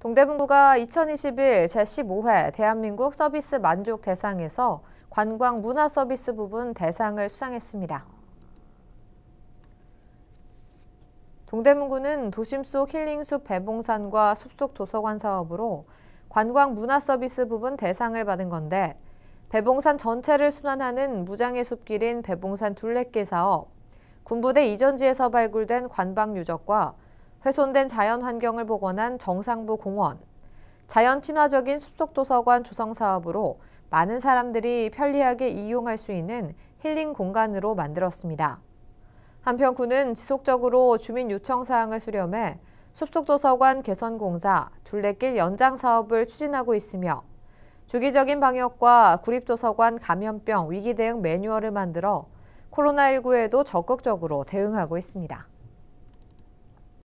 동대문구가 2021 제15회 대한민국 서비스 만족 대상에서 관광 문화 서비스 부분 대상을 수상했습니다. 동대문구는 도심 속 힐링숲 배봉산과 숲속 도서관 사업으로 관광 문화 서비스 부분 대상을 받은 건데 배봉산 전체를 순환하는 무장의 숲길인 배봉산 둘레길 사업, 군부대 이전지에서 발굴된 관방 유적과 훼손된 자연 환경을 복원한 정상부 공원, 자연 친화적인 숲속 도서관 조성 사업으로 많은 사람들이 편리하게 이용할 수 있는 힐링 공간으로 만들었습니다. 한편 군은 지속적으로 주민 요청 사항을 수렴해 숲속 도서관 개선 공사, 둘레길 연장 사업을 추진하고 있으며 주기적인 방역과 구립 도서관 감염병 위기 대응 매뉴얼을 만들어 코로나19에도 적극적으로 대응하고 있습니다.